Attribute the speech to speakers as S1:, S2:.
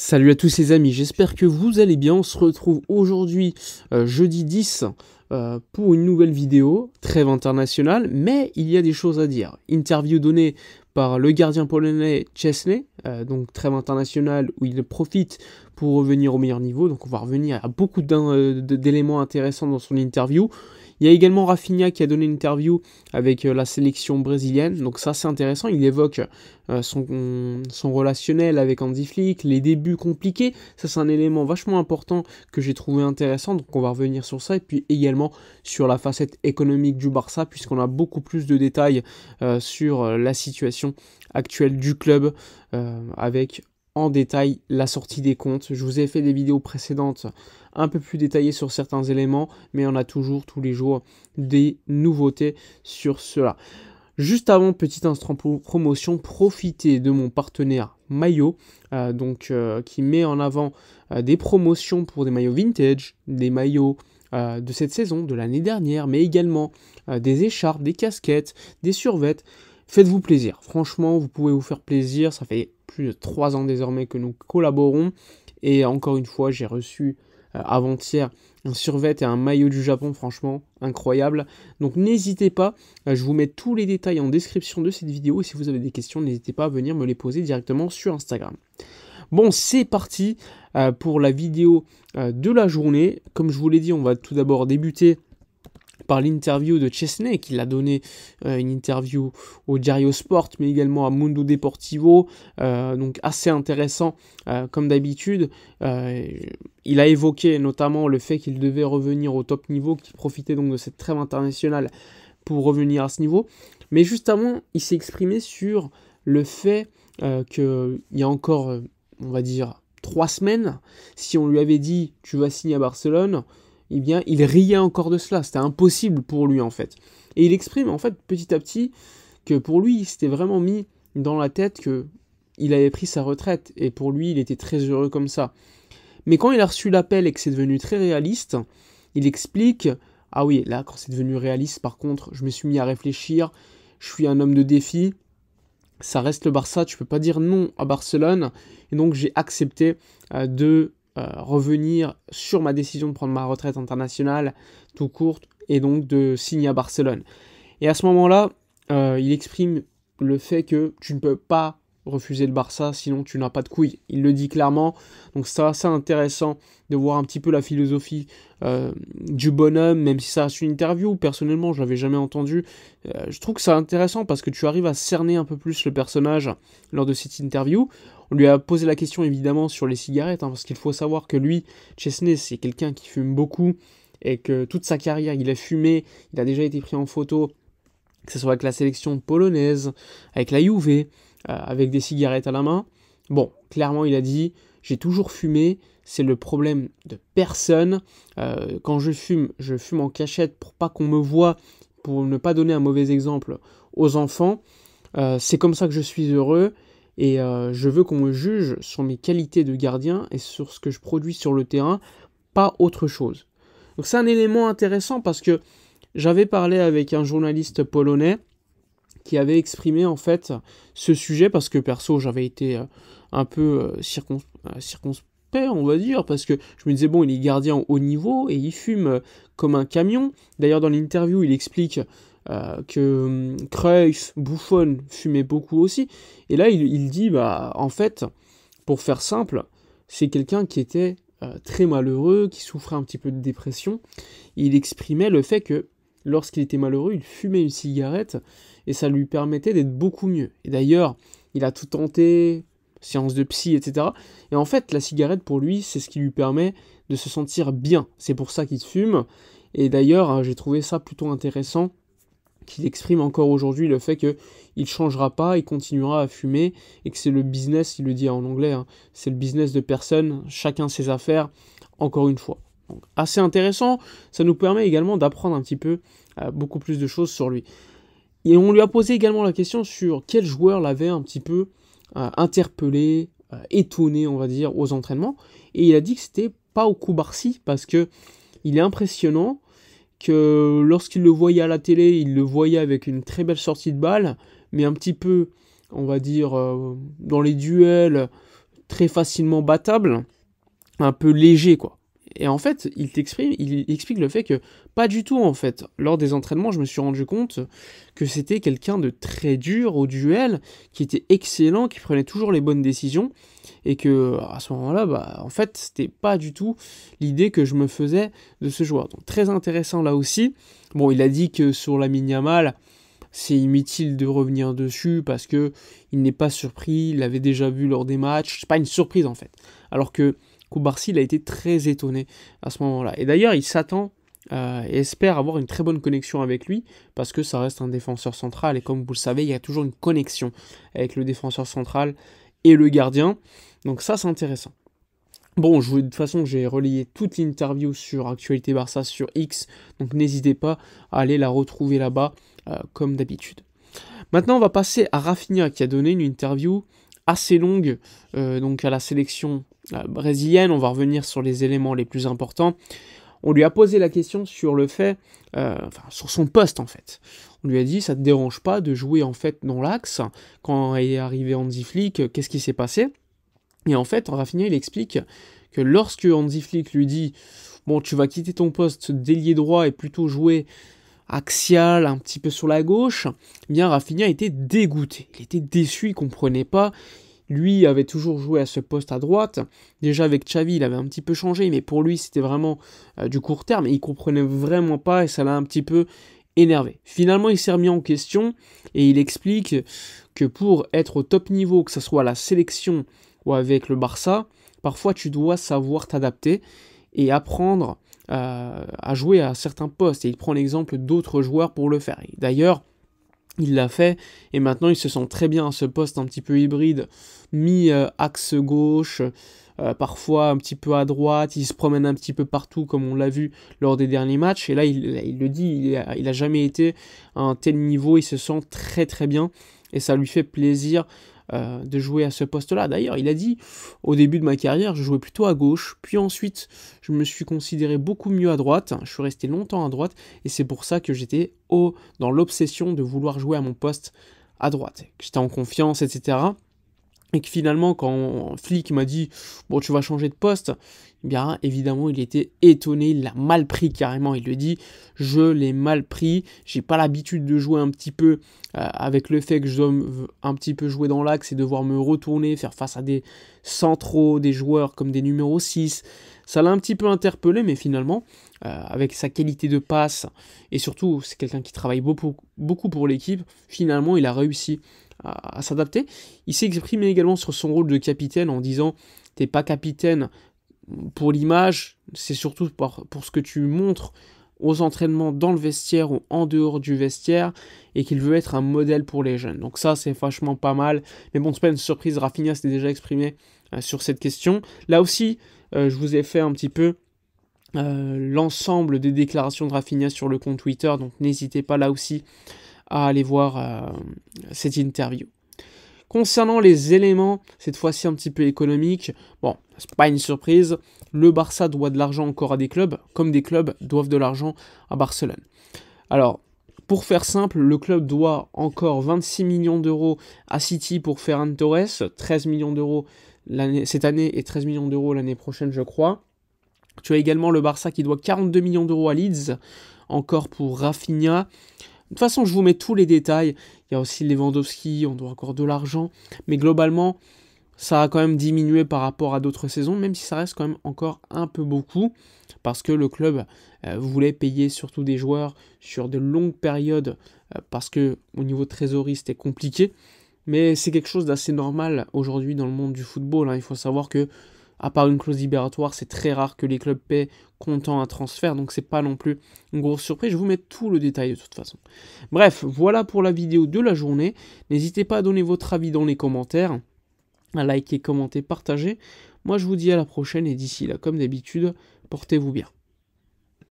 S1: Salut à tous les amis, j'espère que vous allez bien. On se retrouve aujourd'hui, euh, jeudi 10, euh, pour une nouvelle vidéo, trêve internationale, mais il y a des choses à dire. Interview donnée par le gardien polonais Chesney, euh, donc trêve internationale où il profite pour revenir au meilleur niveau. Donc on va revenir à beaucoup d'éléments intéressants dans son interview. Il y a également Rafinha qui a donné une interview avec euh, la sélection brésilienne. Donc ça c'est intéressant. Il évoque euh, son, relationnel avec Andy Flick, les débuts compliqués. Ça c'est un élément vachement important que j'ai trouvé intéressant. Donc on va revenir sur ça. Et puis également sur la facette économique du Barça puisqu'on a beaucoup plus de détails euh, sur la situation actuelle du club avec avec en détail la sortie des comptes. Je vous ai fait des vidéos précédentes un peu plus détaillées sur certains éléments, mais on a toujours tous les jours des nouveautés sur cela. Juste avant, petit instant pour promotion, profitez de mon partenaire maillot, euh, donc euh, qui met en avant euh, des promotions pour des maillots vintage, des maillots de cette saison, de l'année dernière, mais également des écharpes, des casquettes, des survettes. Faites-vous plaisir. Franchement, vous pouvez vous faire plaisir. Ça fait de trois ans désormais que nous collaborons. Et encore une fois, j'ai reçu euh, avant-hier un survêt et un maillot du Japon, franchement incroyable. Donc n'hésitez pas, euh, je vous mets tous les détails en description de cette vidéo. Et si vous avez des questions, n'hésitez pas à venir me les poser directement sur Instagram. Bon, c'est parti euh, pour la vidéo de la journée. Comme je vous l'ai dit, on va tout d'abord débuter par l'interview de Chesney, qui l'a donné euh, une interview au Diario Sport, mais également à Mundo Deportivo, euh, donc assez intéressant euh, comme d'habitude. il a évoqué notamment le fait qu'il devait revenir au top niveau, qu'il profitait donc de cette trêve internationale pour revenir à ce niveau. Mais juste avant, il s'est exprimé sur le fait qu'il y a encore, on va dire, trois semaines, si on lui avait dit tu vas signer à Barcelone, eh bien, il riait encore de cela. C'était impossible pour lui, en fait. Et il exprime, en fait, petit à petit, que pour lui, c'était vraiment mis dans la tête que il avait pris sa retraite. Et pour lui, il était très heureux comme ça. Mais quand il a reçu l'appel et que c'est devenu très réaliste, il explique Ah oui, là, quand c'est devenu réaliste, par contre, je me suis mis à réfléchir. Je suis un homme de défi. Ça reste le Barça. Tu peux pas dire non à Barcelone. Et donc, j'ai accepté euh, de euh, revenir sur ma décision de prendre ma retraite internationale tout courte et donc de signer à Barcelone. Et à ce moment-là, euh, il exprime le fait que tu ne peux pas refuser le Barça, sinon tu n'as pas de couilles. Il le dit clairement. Donc c'est assez intéressant de voir un petit peu la philosophie euh, du bonhomme, même si ça reste une interview. Personnellement, je l'avais jamais entendu. je trouve que c'est intéressant parce que tu arrives à cerner un peu plus le personnage lors de cette interview. On lui a posé la question évidemment sur les cigarettes, hein, parce qu'il faut savoir que lui, Chesney, c'est quelqu'un qui fume beaucoup et que toute sa carrière, il a fumé, il a déjà été pris en photo, que ce soit avec la sélection polonaise, avec la UV, euh, avec des cigarettes à la main. Bon, clairement, il a dit j'ai toujours fumé, c'est le problème de personne. Euh, quand je fume, je fume en cachette pour pas qu'on me voit, pour ne pas donner un mauvais exemple aux enfants. Euh, c'est comme ça que je suis heureux et euh, je veux qu'on me juge sur mes qualités de gardien et sur ce que je produis sur le terrain, pas autre chose. Donc c'est un élément intéressant parce que j'avais parlé avec un journaliste polonais qui avait exprimé en fait ce sujet parce que perso j'avais été euh, un peu euh, circonspect on va dire parce que je me disais bon il est gardien au haut niveau et il fume comme un camion d'ailleurs dans l'interview il explique euh, que hum, Cruyff, Buffon fumait beaucoup aussi. Et là, il, dit, bah, en fait, pour faire simple, c'est quelqu'un qui était euh, très malheureux, qui souffrait un petit peu de dépression. Il exprimait le fait que lorsqu'il était malheureux, il fumait une cigarette et ça lui permettait d'être beaucoup mieux. Et d'ailleurs, il a tout tenté, séance de psy, etc. Et en fait, la cigarette, pour lui, c'est ce qui lui permet de se sentir bien. C'est pour ça qu'il fume. Et d'ailleurs, hein, j'ai trouvé ça plutôt intéressant qu'il exprime encore aujourd'hui le fait qu'il ne changera pas, il continuera à fumer, et que c'est le business, il le dit en anglais, hein, c'est le business de personne, chacun ses affaires, encore une fois. Donc, assez intéressant, ça nous permet également d'apprendre un petit peu euh, beaucoup plus de choses sur lui. Et on lui a posé également la question sur quel joueur l'avait un petit peu euh, interpellé, euh, étonné, on va dire, aux entraînements. Et il a dit que c'était pas au coup Barcy, parce que il est impressionnant, que lorsqu'il le voyait à la télé, il le voyait avec une très belle sortie de balle, mais un petit peu, on va dire, euh, dans les duels, très facilement battable, un peu léger, quoi et en fait, il explique le fait que pas du tout en fait. Lors des entraînements, je me suis rendu compte que c'était quelqu'un de très dur au duel, qui était excellent, qui prenait toujours les bonnes décisions, et que à ce moment-là, bah en fait, c'était pas du tout l'idée que je me faisais de ce joueur. Donc très intéressant là aussi. Bon, il a dit que sur la mini mal, c'est inutile de revenir dessus parce que il n'est pas surpris, il l'avait déjà vu lors des matchs, c'est pas une surprise en fait. Alors que Koubarsi, il a été très étonné à ce moment-là. Et d'ailleurs, il s'attend euh, et espère avoir une très bonne connexion avec lui parce que ça reste un défenseur central. Et comme vous le savez, il y a toujours une connexion avec le défenseur central et le gardien. Donc ça, c'est intéressant. Bon, je, de toute façon, j'ai relayé toute l'interview sur Actualité Barça sur X, donc n'hésitez pas à aller la retrouver là-bas, euh, comme d'habitude. Maintenant, on va passer à Rafinha, qui a donné une interview assez longue, euh, donc à la sélection euh, brésilienne, on va revenir sur les éléments les plus importants. On lui a posé la question sur le fait, euh, enfin, sur son poste en fait. On lui a dit, ça te dérange pas de jouer en fait dans l'axe quand est arrivé Andy Flick, qu'est-ce qui s'est passé Et en fait, Rafinha il explique que lorsque Andy Flick lui dit, bon, tu vas quitter ton poste délié droit et plutôt jouer axial, un petit peu sur la gauche, eh bien Rafinha était dégoûté, il était déçu, il comprenait pas, lui avait toujours joué à ce poste à droite. Déjà avec Xavi, il avait un petit peu changé, mais pour lui, c'était vraiment euh, du court terme. Et il comprenait vraiment pas et ça l'a un petit peu énervé. Finalement, il s'est remis en question et il explique que pour être au top niveau, que ce soit à la sélection ou avec le Barça, parfois tu dois savoir t'adapter et apprendre euh, à jouer à certains postes. Et il prend l'exemple d'autres joueurs pour le faire. D'ailleurs, il l'a fait et maintenant il se sent très bien à ce poste un petit peu hybride, mi-axe gauche, euh, parfois un petit peu à droite, il se promène un petit peu partout comme on l'a vu lors des derniers matchs et là il, le dit, il n'a il a, jamais été à un tel niveau, il se sent très très bien et ça lui fait plaisir euh, de jouer à ce poste-là. D'ailleurs, il a dit au début de ma carrière, je jouais plutôt à gauche, puis ensuite, je me suis considéré beaucoup mieux à droite, je suis resté longtemps à droite, et c'est pour ça que j'étais dans l'obsession de vouloir jouer à mon poste à droite, j'étais en confiance, etc et que finalement, quand Flick m'a dit Bon, tu vas changer de poste, eh bien évidemment, il était étonné, il l'a mal pris carrément. Il le dit Je l'ai mal pris, j'ai pas l'habitude de jouer un petit peu euh, avec le fait que je dois un petit peu jouer dans l'axe et devoir me retourner, faire face à des centraux, des joueurs comme des numéros 6. Ça l'a un petit peu interpellé, mais finalement, euh, avec sa qualité de passe, et surtout, c'est quelqu'un qui travaille beaucoup pour l'équipe, finalement, il a réussi à, s'adapter. Il s'est exprimé également sur son rôle de capitaine en disant T'es pas capitaine pour l'image, c'est surtout pour, ce que tu montres aux entraînements dans le vestiaire ou en dehors du vestiaire et qu'il veut être un modèle pour les jeunes. Donc ça c'est vachement pas mal. Mais bon, c'est pas une surprise, Rafinha s'est déjà exprimé euh, sur cette question. Là aussi, euh, je vous ai fait un petit peu euh, l'ensemble des déclarations de Rafinha sur le compte Twitter, donc n'hésitez pas là aussi à aller voir euh, cette interview. Concernant les éléments, cette fois-ci un petit peu économiques, bon, c'est pas une surprise, le Barça doit de l'argent encore à des clubs, comme des clubs doivent de l'argent à Barcelone. Alors, pour faire simple, le club doit encore 26 millions d'euros à City pour Ferran Torres, 13 millions d'euros cette année et 13 millions d'euros l'année prochaine, je crois. Tu as également le Barça qui doit 42 millions d'euros à Leeds, encore pour Rafinha. De toute façon, je vous mets tous les détails. Il y a aussi Lewandowski, on doit encore de l'argent. Mais globalement, ça a quand même diminué par rapport à d'autres saisons, même si ça reste quand même encore un peu beaucoup, parce que le club euh, voulait payer surtout des joueurs sur de longues périodes, euh, parce que au niveau trésorerie, c'était compliqué. Mais c'est quelque chose d'assez normal aujourd'hui dans le monde du football. Hein. Il faut savoir que à part une clause libératoire, c'est très rare que les clubs paient comptant un transfert, donc c'est pas non plus une grosse surprise. Je vous mets tout le détail de toute façon. Bref, voilà pour la vidéo de la journée. N'hésitez pas à donner votre avis dans les commentaires, à liker, commenter, partager. Moi je vous dis à la prochaine et d'ici là, comme d'habitude, portez-vous bien.